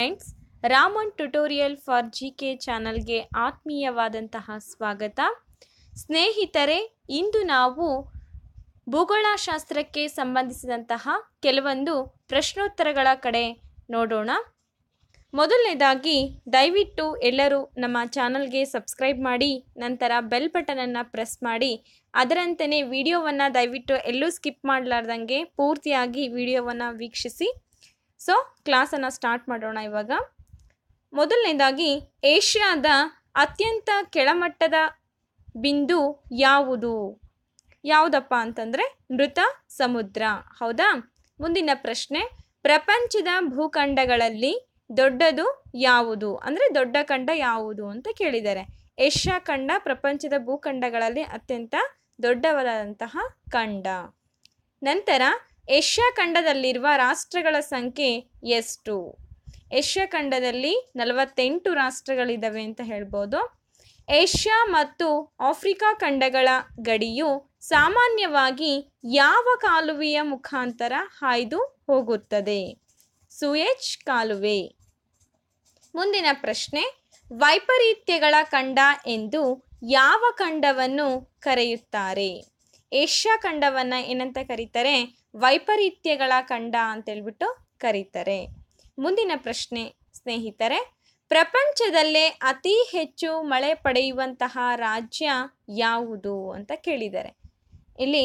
friends Raman tutorial for G K ಚಾನಲ್ಗೆ ಆತ್ಮೀಯವಾದಂತಹ ಸ್ವಾಗತ ಸ್ನೇಹಿತರೆ ಇಂದು ನಾವು ಭೂಗೋಳಶಾಸ್ತ್ರಕ್ಕೆ ಸಂಬಂಧಿಸಿದಂತಹ ಕೆಲವೊಂದು ಪ್ರಶ್ನೋತ್ತರಗಳ ಕಡೆ ನೋಡೋಣ ಮೊದಲನೇದಾಗಿ ದಯವಿಟ್ಟು ಎಲ್ಲರೂ ನಮ್ಮ ಚಾನಲ್ಗೆ ಸಬ್ಸ್ಕ್ರೈಬ್ ಮಾಡಿ ನಂತರ ಬೆಲ್ ಬಟನನ್ನು ಪ್ರೆಸ್ ಮಾಡಿ ಅದರಂತೆಯೇ ವಿಡಿಯೋವನ್ನು ದಯವಿಟ್ಟು ಎಲ್ಲೂ ಸ್ಕಿಪ್ ಮಾಡಲಾರ್ದಂಗೆ ಪೂರ್ತಿಯಾಗಿ ವಿಡಿಯೋವನ್ನು ವೀಕ್ಷಿಸಿ ಸೊ ಕ್ಲಾಸನ್ನು ಸ್ಟಾರ್ಟ್ ಮಾಡೋಣ ಇವಾಗ ಮೊದಲನೇದಾಗಿ ಏಷ್ಯಾದ ಅತ್ಯಂತ ಕೆಳಮಟ್ಟದ ಬಿಂದು ಯಾವುದು ಯಾವುದಪ್ಪ ಅಂತಂದರೆ ಮೃತ ಸಮುದ್ರ ಹೌದಾ ಮುಂದಿನ ಪ್ರಶ್ನೆ ಪ್ರಪಂಚದ ಭೂಖಂಡಗಳಲ್ಲಿ ದೊಡ್ಡದು ಯಾವುದು ಅಂದರೆ ದೊಡ್ಡ ಖಂಡ ಯಾವುದು ಅಂತ ಕೇಳಿದ್ದಾರೆ ಏಷ್ಯಾ ಖಂಡ ಪ್ರಪಂಚದ ಭೂಖಂಡಗಳಲ್ಲಿ ಅತ್ಯಂತ ದೊಡ್ಡವರಾದಂತಹ ಖಂಡ ನಂತರ ಏಷ್ಯಾ ಖಂಡದಲ್ಲಿರುವ ರಾಷ್ಟ್ರಗಳ ಸಂಖ್ಯೆ ಎಷ್ಟು ಏಷ್ಯಾ ಖಂಡದಲ್ಲಿ ನಲವತ್ತೆಂಟು ರಾಷ್ಟ್ರಗಳಿದ್ದಾವೆ ಅಂತ ಹೇಳ್ಬೋದು ಏಷ್ಯಾ ಮತ್ತು ಆಫ್ರಿಕಾ ಖಂಡಗಳ ಗಡಿಯು ಸಾಮಾನ್ಯವಾಗಿ ಯಾವ ಕಾಲುವೆಯ ಮುಖಾಂತರ ಹಾಯ್ದು ಹೋಗುತ್ತದೆ ಸುಯೇಜ್ ಕಾಲುವೆ ಮುಂದಿನ ಪ್ರಶ್ನೆ ವೈಪರೀತ್ಯಗಳ ಖಂಡ ಎಂದು ಯಾವ ಖಂಡವನ್ನು ಕರೆಯುತ್ತಾರೆ ಏಷ್ಯಾ ಖಂಡವನ್ನು ಏನಂತ ಕರೀತಾರೆ ವೈಪರೀತ್ಯಗಳ ಖಂಡ ಅಂತೇಳ್ಬಿಟ್ಟು ಕರೀತಾರೆ ಮುಂದಿನ ಪ್ರಶ್ನೆ ಸ್ನೇಹಿತರೆ ಪ್ರಪಂಚದಲ್ಲೇ ಅತಿ ಹೆಚ್ಚು ಮಳೆ ಪಡೆಯುವಂತಹ ರಾಜ್ಯ ಯಾವುದು ಅಂತ ಕೇಳಿದ್ದಾರೆ ಇಲ್ಲಿ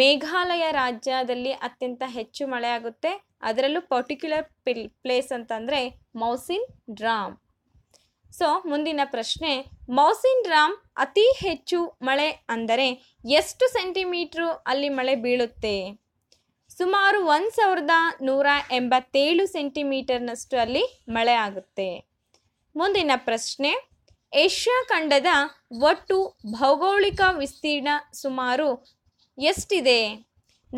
ಮೇಘಾಲಯ ರಾಜ್ಯದಲ್ಲಿ ಅತ್ಯಂತ ಹೆಚ್ಚು ಮಳೆ ಆಗುತ್ತೆ ಅದರಲ್ಲೂ ಪರ್ಟಿಕ್ಯುಲರ್ ಪಿಲ್ ಪ್ಲೇಸ್ ಅಂತಂದರೆ ಮೌಸಿನ್ ಡ್ರಾಮ್ ಸೊ ಮುಂದಿನ ಪ್ರಶ್ನೆ ಮೌಸಿನ್ ಡ್ರಾಮ್ ಅತಿ ಹೆಚ್ಚು ಮಳೆ ಅಂದರೆ ಎಷ್ಟು ಸೆಂಟಿಮೀಟ್ರು ಅಲ್ಲಿ ಮಳೆ ಬೀಳುತ್ತೆ ಸುಮಾರು ಒಂದು ಸಾವಿರದ ನೂರ ಎಂಬತ್ತೇಳು ಸೆಂಟಿಮೀಟರ್ನಷ್ಟು ಅಲ್ಲಿ ಮಳೆ ಆಗುತ್ತೆ ಮುಂದಿನ ಪ್ರಶ್ನೆ ಏಷ್ಯಾ ಖಂಡದ ಒಟ್ಟು ಭೌಗೋಳಿಕ ವಿಸ್ತೀರ್ಣ ಸುಮಾರು ಎಷ್ಟಿದೆ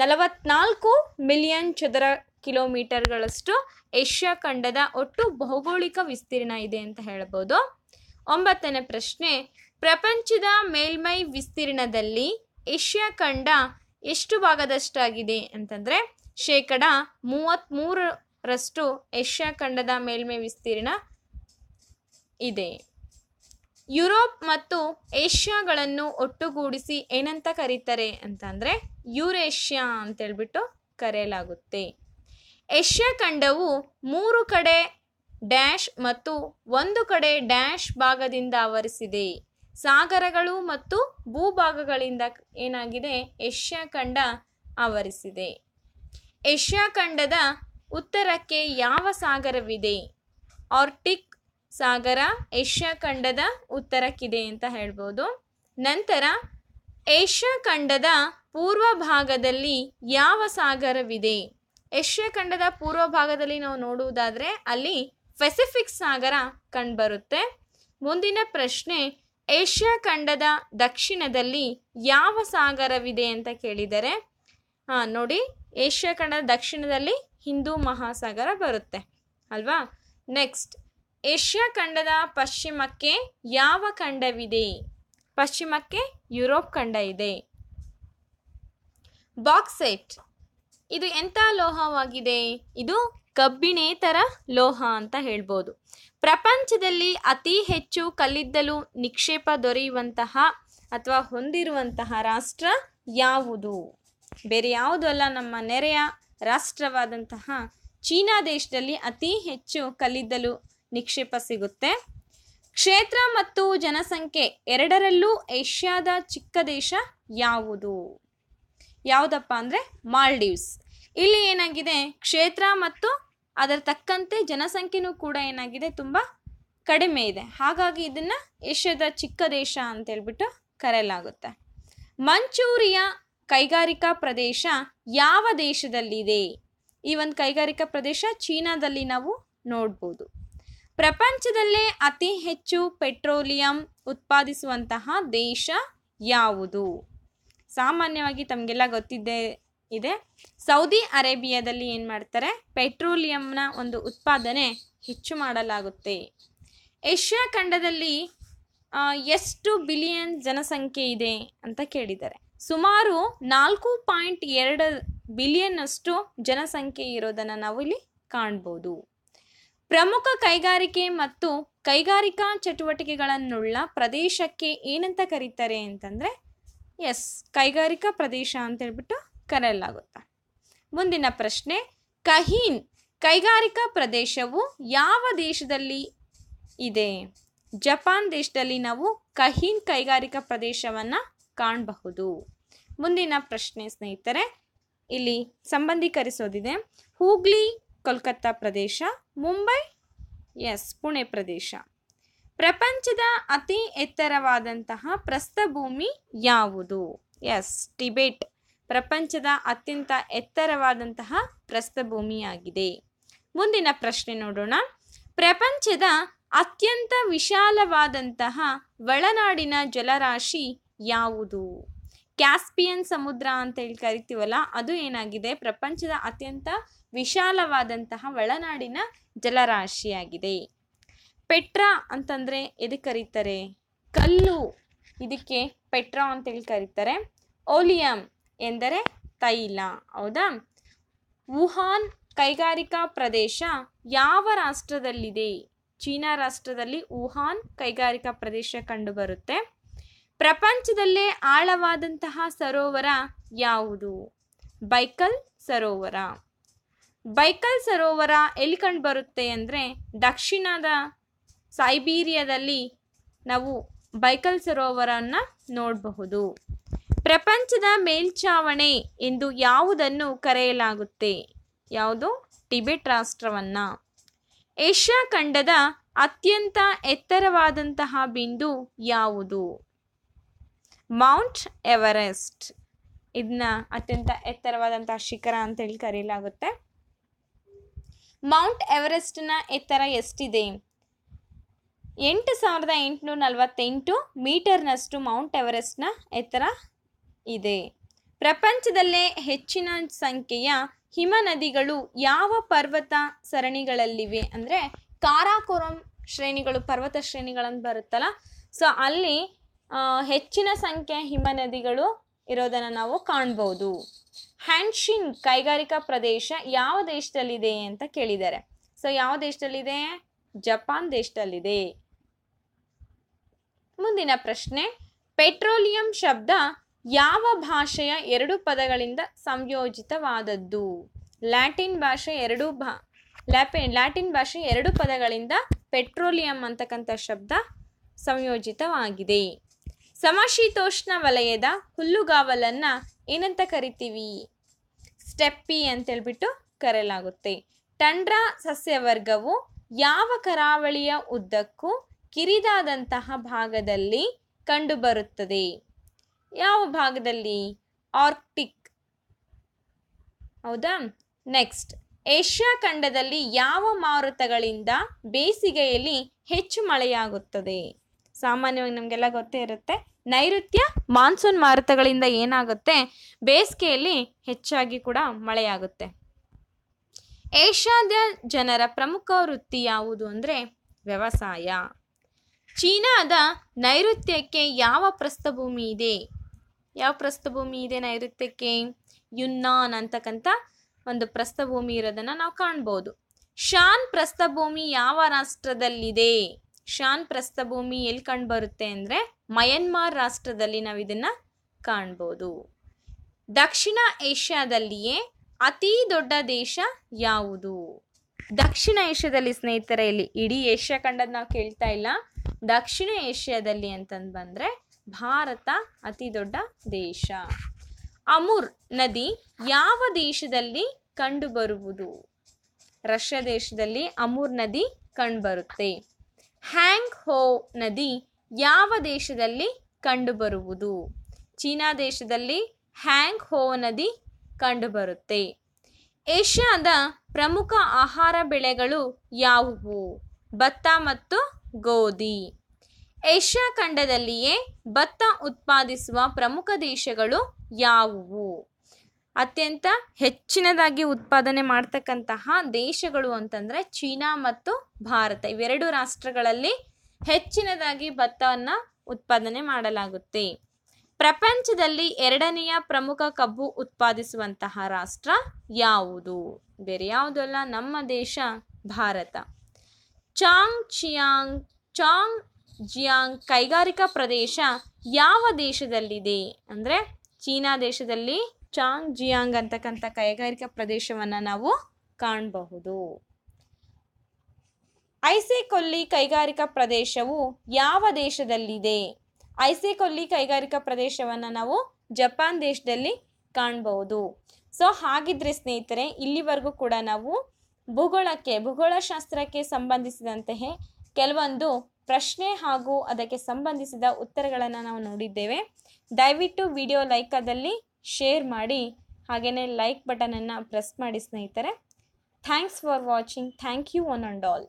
ನಲವತ್ನಾಲ್ಕು ಮಿಲಿಯನ್ ಚದರ ಕಿಲೋಮೀಟರ್ಗಳಷ್ಟು ಏಷ್ಯಾ ಖಂಡದ ಒಟ್ಟು ಭೌಗೋಳಿಕ ವಿಸ್ತೀರ್ಣ ಇದೆ ಅಂತ ಹೇಳ್ಬೋದು ಒಂಬತ್ತನೇ ಪ್ರಶ್ನೆ ಪ್ರಪಂಚದ ಮೇಲ್ಮೈ ವಿಸ್ತೀರ್ಣದಲ್ಲಿ ಏಷ್ಯಾ ಖಂಡ ಎಷ್ಟು ಭಾಗದಷ್ಟಾಗಿದೆ ಅಂತಂದರೆ ಶೇಕಡ ಮೂವತ್ತ್ಮೂರರಷ್ಟು ಏಷ್ಯಾ ಖಂಡದ ಮೇಲ್ಮೈ ವಿಸ್ತೀರ್ಣ ಇದೆ ಯುರೋಪ್ ಮತ್ತು ಏಷ್ಯಾಗಳನ್ನು ಒಟ್ಟುಗೂಡಿಸಿ ಏನಂತ ಕರೀತಾರೆ ಅಂತಂದರೆ ಯುರೇಷ್ಯಾ ಅಂತೇಳ್ಬಿಟ್ಟು ಕರೆಯಲಾಗುತ್ತೆ ಏಷ್ಯಾ ಖಂಡವು ಮೂರು ಕಡೆ ಡ್ಯಾಶ್ ಮತ್ತು ಒಂದು ಕಡೆ ಡ್ಯಾಶ್ ಭಾಗದಿಂದ ಆವರಿಸಿದೆ ಸಾಗರಗಳು ಮತ್ತು ಭೂಭಾಗಗಳಿಂದ ಏನಾಗಿದೆ ಏಷ್ಯಾ ಖಂಡ ಆವರಿಸಿದೆ ಏಷ್ಯಾ ಖಂಡದ ಉತ್ತರಕ್ಕೆ ಯಾವ ಸಾಗರವಿದೆ ಆರ್ಟಿಕ್ ಸಾಗರ ಏಷ್ಯಾ ಖಂಡದ ಉತ್ತರಕ್ಕಿದೆ ಅಂತ ಹೇಳ್ಬೋದು ನಂತರ ಏಷ್ಯಾ ಖಂಡದ ಪೂರ್ವ ಭಾಗದಲ್ಲಿ ಯಾವ ಸಾಗರವಿದೆ ಏಷ್ಯಾ ಖಂಡದ ಪೂರ್ವ ಭಾಗದಲ್ಲಿ ನಾವು ನೋಡುವುದಾದರೆ ಅಲ್ಲಿ ಪೆಸಿಫಿಕ್ ಸಾಗರ ಕಂಡುಬರುತ್ತೆ ಮುಂದಿನ ಪ್ರಶ್ನೆ ಏಷ್ಯಾ ಖಂಡದ ದಕ್ಷಿಣದಲ್ಲಿ ಯಾವ ಸಾಗರವಿದೆ ಅಂತ ಕೇಳಿದರೆ ಹಾಂ ನೋಡಿ ಏಷ್ಯಾ ಖಂಡದ ದಕ್ಷಿಣದಲ್ಲಿ ಹಿಂದೂ ಮಹಾಸಾಗರ ಬರುತ್ತೆ ಅಲ್ವಾ ನೆಕ್ಸ್ಟ್ ಏಷ್ಯಾ ಖಂಡದ ಪಶ್ಚಿಮಕ್ಕೆ ಯಾವ ಖಂಡವಿದೆ ಪಶ್ಚಿಮಕ್ಕೆ ಯುರೋಪ್ ಖಂಡ ಇದೆ ಬಾಕ್ಸೈಟ್ ಇದು ಎಂಥ ಲೋಹವಾಗಿದೆ ಇದು ಕಬ್ಬಿಣೇತರ ಲೋಹ ಅಂತ ಹೇಳ್ಬೋದು ಪ್ರಪಂಚದಲ್ಲಿ ಅತಿ ಹೆಚ್ಚು ಕಲ್ಲಿದ್ದಲು ನಿಕ್ಷೇಪ ದೊರೆಯುವಂತಹ ಅಥವಾ ಹೊಂದಿರುವಂತಹ ರಾಷ್ಟ್ರ ಯಾವುದು ಬೇರೆ ಯಾವುದಲ್ಲ ಅಲ್ಲ ನಮ್ಮ ನೆರೆಯ ರಾಷ್ಟ್ರವಾದಂತಹ ಚೀನಾ ದೇಶದಲ್ಲಿ ಅತಿ ಹೆಚ್ಚು ಕಲ್ಲಿದ್ದಲು ನಿಕ್ಷೇಪ ಸಿಗುತ್ತೆ ಕ್ಷೇತ್ರ ಮತ್ತು ಜನಸಂಖ್ಯೆ ಎರಡರಲ್ಲೂ ಏಷ್ಯಾದ ಚಿಕ್ಕ ದೇಶ ಯಾವುದು ಯಾವುದಪ್ಪ ಅಂದರೆ ಮಾಲ್ಡೀವ್ಸ್ ಇಲ್ಲಿ ಏನಾಗಿದೆ ಕ್ಷೇತ್ರ ಮತ್ತು ಅದರ ತಕ್ಕಂತೆ ಜನಸಂಖ್ಯೆನೂ ಕೂಡ ಏನಾಗಿದೆ ತುಂಬ ಕಡಿಮೆ ಇದೆ ಹಾಗಾಗಿ ಇದನ್ನು ಏಷ್ಯಾದ ಚಿಕ್ಕ ದೇಶ ಅಂತೇಳ್ಬಿಟ್ಟು ಕರೆಯಲಾಗುತ್ತೆ ಮಂಚೂರಿಯ ಕೈಗಾರಿಕಾ ಪ್ರದೇಶ ಯಾವ ದೇಶದಲ್ಲಿದೆ ಈ ಒಂದು ಕೈಗಾರಿಕಾ ಪ್ರದೇಶ ಚೀನಾದಲ್ಲಿ ನಾವು ನೋಡ್ಬೋದು ಪ್ರಪಂಚದಲ್ಲೇ ಅತಿ ಹೆಚ್ಚು ಪೆಟ್ರೋಲಿಯಂ ಉತ್ಪಾದಿಸುವಂತಹ ದೇಶ ಯಾವುದು ಸಾಮಾನ್ಯವಾಗಿ ತಮಗೆಲ್ಲ ಗೊತ್ತಿದ್ದೇ ಇದೆ ಸೌದಿ ಅರೇಬಿಯಾದಲ್ಲಿ ಏನು ಮಾಡ್ತಾರೆ ಪೆಟ್ರೋಲಿಯಂನ ಒಂದು ಉತ್ಪಾದನೆ ಹೆಚ್ಚು ಮಾಡಲಾಗುತ್ತೆ ಏಷ್ಯಾ ಖಂಡದಲ್ಲಿ ಎಷ್ಟು ಬಿಲಿಯನ್ ಜನಸಂಖ್ಯೆ ಇದೆ ಅಂತ ಕೇಳಿದ್ದಾರೆ ಸುಮಾರು ನಾಲ್ಕು ಪಾಯಿಂಟ್ ಎರಡು ಬಿಲಿಯನ್ ಅಷ್ಟು ಜನಸಂಖ್ಯೆ ಇರೋದನ್ನು ನಾವು ಇಲ್ಲಿ ಕಾಣ್ಬೋದು ಪ್ರಮುಖ ಕೈಗಾರಿಕೆ ಮತ್ತು ಕೈಗಾರಿಕಾ ಚಟುವಟಿಕೆಗಳನ್ನುಳ್ಳ ಪ್ರದೇಶಕ್ಕೆ ಏನಂತ ಕರೀತಾರೆ ಅಂತಂದರೆ ಎಸ್ ಕೈಗಾರಿಕಾ ಪ್ರದೇಶ ಅಂತ ಹೇಳ್ಬಿಟ್ಟು ಕರೆಯಲಾಗುತ್ತೆ ಮುಂದಿನ ಪ್ರಶ್ನೆ ಕಹೀನ್ ಕೈಗಾರಿಕಾ ಪ್ರದೇಶವು ಯಾವ ದೇಶದಲ್ಲಿ ಇದೆ ಜಪಾನ್ ದೇಶದಲ್ಲಿ ನಾವು ಕಹೀನ್ ಕೈಗಾರಿಕಾ ಪ್ರದೇಶವನ್ನು ಕಾಣಬಹುದು ಮುಂದಿನ ಪ್ರಶ್ನೆ ಸ್ನೇಹಿತರೆ ಇಲ್ಲಿ ಸಂಬಂಧೀಕರಿಸೋದಿದೆ ಹೂಗ್ಲಿ ಕೋಲ್ಕತ್ತಾ ಪ್ರದೇಶ ಮುಂಬೈ ಎಸ್ ಪುಣೆ ಪ್ರದೇಶ ಪ್ರಪಂಚದ ಅತಿ ಎತ್ತರವಾದಂತಹ ಪ್ರಸ್ಥಭೂಮಿ ಯಾವುದು ಎಸ್ ಟಿಬೆಟ್ ಪ್ರಪಂಚದ ಅತ್ಯಂತ ಎತ್ತರವಾದಂತಹ ಪ್ರಸ್ಥಭೂಮಿಯಾಗಿದೆ ಮುಂದಿನ ಪ್ರಶ್ನೆ ನೋಡೋಣ ಪ್ರಪಂಚದ ಅತ್ಯಂತ ವಿಶಾಲವಾದಂತಹ ಒಳನಾಡಿನ ಜಲರಾಶಿ ಯಾವುದು ಕ್ಯಾಸ್ಪಿಯನ್ ಸಮುದ್ರ ಅಂತ ಹೇಳಿ ಕರಿತೀವಲ್ಲ ಅದು ಏನಾಗಿದೆ ಪ್ರಪಂಚದ ಅತ್ಯಂತ ವಿಶಾಲವಾದಂತಹ ಒಳನಾಡಿನ ಜಲರಾಶಿಯಾಗಿದೆ ಪೆಟ್ರಾ ಅಂತಂದರೆ ಎದಕ್ಕೆ ಕರೀತಾರೆ ಕಲ್ಲು ಇದಕ್ಕೆ ಪೆಟ್ರಾ ಅಂತೇಳಿ ಕರೀತಾರೆ ಓಲಿಯಂ ಎಂದರೆ ತೈಲ ಹೌದಾ ವುಹಾನ್ ಕೈಗಾರಿಕಾ ಪ್ರದೇಶ ಯಾವ ರಾಷ್ಟ್ರದಲ್ಲಿದೆ ಚೀನಾ ರಾಷ್ಟ್ರದಲ್ಲಿ ವುಹಾನ್ ಕೈಗಾರಿಕಾ ಪ್ರದೇಶ ಕಂಡುಬರುತ್ತೆ ಪ್ರಪಂಚದಲ್ಲೇ ಆಳವಾದಂತಹ ಸರೋವರ ಯಾವುದು ಬೈಕಲ್ ಸರೋವರ ಬೈಕಲ್ ಸರೋವರ ಎಲ್ಲಿ ಕಂಡು ಬರುತ್ತೆ ಅಂದರೆ ದಕ್ಷಿಣದ ಸೈಬೀರಿಯಾದಲ್ಲಿ ನಾವು ಬೈಕಲ್ ಸರೋವರವನ್ನು ನೋಡಬಹುದು ಪ್ರಪಂಚದ ಮೇಲ್ಛಾವಣಿ ಎಂದು ಯಾವುದನ್ನು ಕರೆಯಲಾಗುತ್ತೆ ಯಾವುದು ಟಿಬೆಟ್ ರಾಷ್ಟ್ರವನ್ನು ಏಷ್ಯಾ ಖಂಡದ ಅತ್ಯಂತ ಎತ್ತರವಾದಂತಹ ಬಿಂದು ಯಾವುದು ಮೌಂಟ್ ಎವರೆಸ್ಟ್ ಇದನ್ನ ಅತ್ಯಂತ ಎತ್ತರವಾದಂತಹ ಶಿಖರ ಅಂತೇಳಿ ಕರೆಯಲಾಗುತ್ತೆ ಮೌಂಟ್ ಎವರೆಸ್ಟ್ನ ಎತ್ತರ ಎಷ್ಟಿದೆ ಎಂಟು ಸಾವಿರದ ಎಂಟುನೂರ ನಲವತ್ತೆಂಟು ಮೀಟರ್ನಷ್ಟು ಮೌಂಟ್ ಎವರೆಸ್ಟ್ನ ಎತ್ತರ ಇದೆ ಪ್ರಪಂಚದಲ್ಲೇ ಹೆಚ್ಚಿನ ಸಂಖ್ಯೆಯ ಹಿಮ ನದಿಗಳು ಯಾವ ಪರ್ವತ ಸರಣಿಗಳಲ್ಲಿವೆ ಅಂದರೆ ಕಾರಾಕೋರಂ ಶ್ರೇಣಿಗಳು ಪರ್ವತ ಶ್ರೇಣಿಗಳನ್ನು ಬರುತ್ತಲ್ಲ ಸೊ ಅಲ್ಲಿ ಹೆಚ್ಚಿನ ಸಂಖ್ಯೆಯ ಹಿಮ ನದಿಗಳು ಇರೋದನ್ನು ನಾವು ಕಾಣ್ಬೋದು ಹ್ಯಾಂಡ್ಶಿನ್ ಕೈಗಾರಿಕಾ ಪ್ರದೇಶ ಯಾವ ದೇಶದಲ್ಲಿದೆ ಅಂತ ಕೇಳಿದ್ದಾರೆ ಸೊ ಯಾವ ದೇಶದಲ್ಲಿದೆ ಜಪಾನ್ ದೇಶದಲ್ಲಿದೆ ಮುಂದಿನ ಪ್ರಶ್ನೆ ಪೆಟ್ರೋಲಿಯಂ ಶಬ್ದ ಯಾವ ಭಾಷೆಯ ಎರಡು ಪದಗಳಿಂದ ಸಂಯೋಜಿತವಾದದ್ದು ಲ್ಯಾಟಿನ್ ಭಾಷೆ ಎರಡು ಭಾ ಲ್ಯಾಪಿನ್ ಲ್ಯಾಟಿನ್ ಭಾಷೆ ಎರಡು ಪದಗಳಿಂದ ಪೆಟ್ರೋಲಿಯಂ ಅಂತಕ್ಕಂಥ ಶಬ್ದ ಸಂಯೋಜಿತವಾಗಿದೆ ಸಮಶೀತೋಷ್ಣ ವಲಯದ ಹುಲ್ಲುಗಾವಲನ್ನು ಏನಂತ ಕರಿತೀವಿ ಸ್ಟೆಪ್ಪಿ ಅಂತ ಹೇಳ್ಬಿಟ್ಟು ಕರೆಯಲಾಗುತ್ತೆ ಟಂಡ್ರಾ ಸಸ್ಯವರ್ಗವು ಯಾವ ಕರಾವಳಿಯ ಉದ್ದಕ್ಕೂ ಕಿರಿದಾದಂತಹ ಭಾಗದಲ್ಲಿ ಕಂಡುಬರುತ್ತದೆ ಯಾವ ಭಾಗದಲ್ಲಿ ಆರ್ಕ್ಟಿಕ್ ಹೌದಾ ನೆಕ್ಸ್ಟ್ ಏಷ್ಯಾ ಖಂಡದಲ್ಲಿ ಯಾವ ಮಾರುತಗಳಿಂದ ಬೇಸಿಗೆಯಲ್ಲಿ ಹೆಚ್ಚು ಮಳೆಯಾಗುತ್ತದೆ ಸಾಮಾನ್ಯವಾಗಿ ನಮಗೆಲ್ಲ ಗೊತ್ತೇ ಇರುತ್ತೆ ನೈಋತ್ಯ ಮಾನ್ಸೂನ್ ಮಾರುತಗಳಿಂದ ಏನಾಗುತ್ತೆ ಬೇಸಿಗೆಯಲ್ಲಿ ಹೆಚ್ಚಾಗಿ ಕೂಡ ಮಳೆಯಾಗುತ್ತೆ ಏಷ್ಯಾದ ಜನರ ಪ್ರಮುಖ ವೃತ್ತಿ ಯಾವುದು ಅಂದರೆ ವ್ಯವಸಾಯ ಚೀನಾದ ನೈಋತ್ಯಕ್ಕೆ ಯಾವ ಪ್ರಸ್ಥಭೂಮಿ ಇದೆ ಯಾವ ಪ್ರಸ್ಥಭೂಮಿ ಇದೆ ನೈಋತ್ಯಕ್ಕೆ ಯುನ್ನಾನ್ ಅಂತಕ್ಕಂಥ ಒಂದು ಪ್ರಸ್ಥಭೂಮಿ ಇರೋದನ್ನು ನಾವು ಕಾಣ್ಬೋದು ಶಾನ್ ಪ್ರಸ್ಥಭೂಮಿ ಯಾವ ರಾಷ್ಟ್ರದಲ್ಲಿದೆ ಶಾನ್ ಪ್ರಸ್ಥಭೂಮಿ ಎಲ್ಲಿ ಕಂಡುಬರುತ್ತೆ ಅಂದರೆ ಮಯನ್ಮಾರ್ ರಾಷ್ಟ್ರದಲ್ಲಿ ನಾವು ಇದನ್ನು ಕಾಣ್ಬೋದು ದಕ್ಷಿಣ ಏಷ್ಯಾದಲ್ಲಿಯೇ ಅತಿ ದೊಡ್ಡ ದೇಶ ಯಾವುದು ದಕ್ಷಿಣ ಏಷ್ಯಾದಲ್ಲಿ ಸ್ನೇಹಿತರೆ ಇಲ್ಲಿ ಇಡೀ ಏಷ್ಯಾ ಖಂಡದ ನಾವು ಕೇಳ್ತಾ ಇಲ್ಲ ದಕ್ಷಿಣ ಏಷ್ಯಾದಲ್ಲಿ ಅಂತಂದು ಬಂದರೆ ಭಾರತ ಅತಿ ದೊಡ್ಡ ದೇಶ ಅಮುರ್ ನದಿ ಯಾವ ದೇಶದಲ್ಲಿ ಕಂಡುಬರುವುದು ರಷ್ಯಾ ದೇಶದಲ್ಲಿ ಅಮುರ್ ನದಿ ಕಂಡುಬರುತ್ತೆ ಹ್ಯಾಂಗ್ ಹೋ ನದಿ ಯಾವ ದೇಶದಲ್ಲಿ ಕಂಡುಬರುವುದು ಚೀನಾ ದೇಶದಲ್ಲಿ ಹ್ಯಾಂಗ್ ಹೋ ನದಿ ಕಂಡುಬರುತ್ತೆ ಏಷ್ಯಾದ ಪ್ರಮುಖ ಆಹಾರ ಬೆಳೆಗಳು ಯಾವುವು ಭತ್ತ ಮತ್ತು ಗೋಧಿ ಏಷ್ಯಾ ಖಂಡದಲ್ಲಿಯೇ ಭತ್ತ ಉತ್ಪಾದಿಸುವ ಪ್ರಮುಖ ದೇಶಗಳು ಯಾವುವು ಅತ್ಯಂತ ಹೆಚ್ಚಿನದಾಗಿ ಉತ್ಪಾದನೆ ಮಾಡ್ತಕ್ಕಂತಹ ದೇಶಗಳು ಅಂತಂದರೆ ಚೀನಾ ಮತ್ತು ಭಾರತ ಇವೆರಡು ರಾಷ್ಟ್ರಗಳಲ್ಲಿ ಹೆಚ್ಚಿನದಾಗಿ ಭತ್ತವನ್ನು ಉತ್ಪಾದನೆ ಮಾಡಲಾಗುತ್ತೆ ಪ್ರಪಂಚದಲ್ಲಿ ಎರಡನೆಯ ಪ್ರಮುಖ ಕಬ್ಬು ಉತ್ಪಾದಿಸುವಂತಹ ರಾಷ್ಟ್ರ ಯಾವುದು ಬೇರೆ ಯಾವುದಲ್ಲ ನಮ್ಮ ದೇಶ Bharat Chang Chiang Chang Jiang ಕೈಗಾರಿಕಾ ಪ್ರದೇಶ ಯಾವ ದೇಶದಲ್ಲಿದೆ ಅಂದರೆ ಚೀನಾ ದೇಶದಲ್ಲಿ ಚಾಂಗ್ ಜಿಯಾಂಗ್ ಅಂತಕ್ಕಂಥ ಕೈಗಾರಿಕಾ ಪ್ರದೇಶವನ್ನು ನಾವು ಕಾಣಬಹುದು ಐಸೆ ಕೊಲ್ಲಿ ಕೈಗಾರಿಕಾ ಪ್ರದೇಶವು ಯಾವ ದೇಶದಲ್ಲಿದೆ ಐಸೆ ಕೊಲ್ಲಿ ಕೈಗಾರಿಕಾ ಪ್ರದೇಶವನ್ನು ನಾವು ಜಪಾನ್ ದೇಶದಲ್ಲಿ ಕಾಣಬಹುದು ಸೊ ಹಾಗಿದ್ರೆ ಸ್ನೇಹಿತರೆ ಇಲ್ಲಿವರೆಗೂ ಕೂಡ ನಾವು ಭೂಗೋಳಕ್ಕೆ ಭೂಗೋಳಶಾಸ್ತ್ರಕ್ಕೆ ಸಂಬಂಧಿಸಿದಂತೆ ಕೆಲವೊಂದು ಪ್ರಶ್ನೆ ಹಾಗೂ ಅದಕ್ಕೆ ಸಂಬಂಧಿಸಿದ ಉತ್ತರಗಳನ್ನು ನಾವು ನೋಡಿದ್ದೇವೆ ದಯವಿಟ್ಟು ವಿಡಿಯೋ ಲೈಕದಲ್ಲಿ ಶೇರ್ ಮಾಡಿ ಹಾಗೆಯೇ ಲೈಕ್ ಬಟನನ್ನು ಪ್ರೆಸ್ ಮಾಡಿ ಸ್ನೇಹಿತರೆ thanks for watching thank you one and all